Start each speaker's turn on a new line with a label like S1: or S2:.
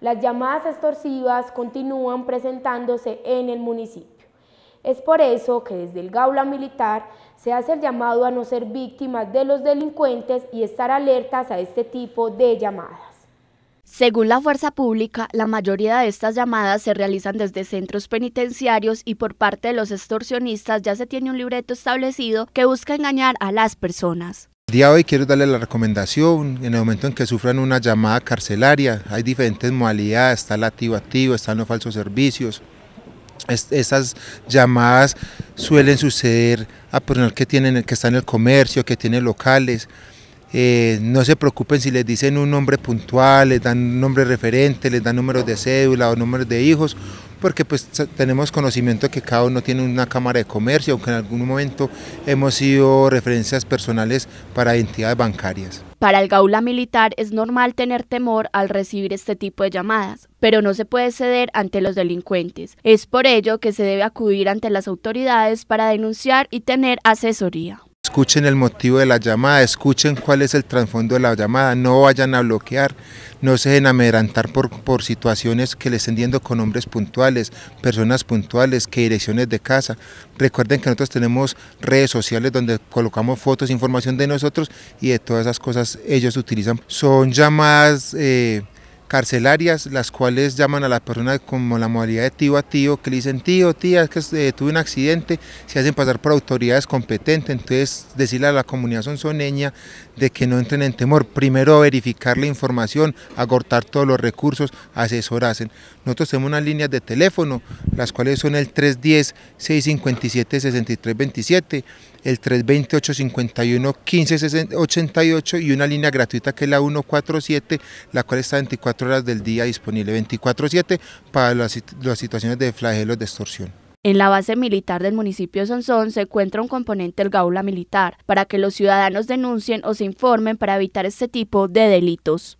S1: Las llamadas extorsivas continúan presentándose en el municipio. Es por eso que desde el Gaula Militar se hace el llamado a no ser víctimas de los delincuentes y estar alertas a este tipo de llamadas. Según la Fuerza Pública, la mayoría de estas llamadas se realizan desde centros penitenciarios y por parte de los extorsionistas ya se tiene un libreto establecido que busca engañar a las personas.
S2: El día de hoy quiero darle la recomendación, en el momento en que sufran una llamada carcelaria, hay diferentes modalidades, está el activo activo, están los falsos servicios. estas esas llamadas suelen suceder a personas que, tienen, que están en el comercio, que tienen locales. Eh, no se preocupen si les dicen un nombre puntual, les dan un nombre referente, les dan números de cédula o números de hijos, porque pues, tenemos conocimiento de que cada uno tiene una cámara de comercio, aunque en algún momento hemos sido referencias personales para entidades bancarias.
S1: Para el gaula militar es normal tener temor al recibir este tipo de llamadas, pero no se puede ceder ante los delincuentes. Es por ello que se debe acudir ante las autoridades para denunciar y tener asesoría.
S2: Escuchen el motivo de la llamada, escuchen cuál es el trasfondo de la llamada, no vayan a bloquear, no se dejen amedrantar por, por situaciones que les estén viendo con hombres puntuales, personas puntuales, que direcciones de casa. Recuerden que nosotros tenemos redes sociales donde colocamos fotos, información de nosotros y de todas esas cosas ellos utilizan. Son llamadas... Eh, carcelarias, las cuales llaman a las personas como la modalidad de tío a tío, que le dicen tío, tía, es que eh, tuve un accidente, se hacen pasar por autoridades competentes, entonces decirle a la comunidad sonzoneña de que no entren en temor, primero verificar la información, agotar todos los recursos, asesorarse. Nosotros tenemos unas líneas de teléfono, las cuales son el 310 657 6327 el 320-851-1588 y una línea gratuita que es la 147, la cual está 24 horas del día disponible, 24-7 para las, las, situaciones de flagelos de extorsión.
S1: En la base militar del municipio de Sonsón se encuentra un componente del Gaula Militar para que los ciudadanos denuncien o se informen para evitar este tipo de delitos.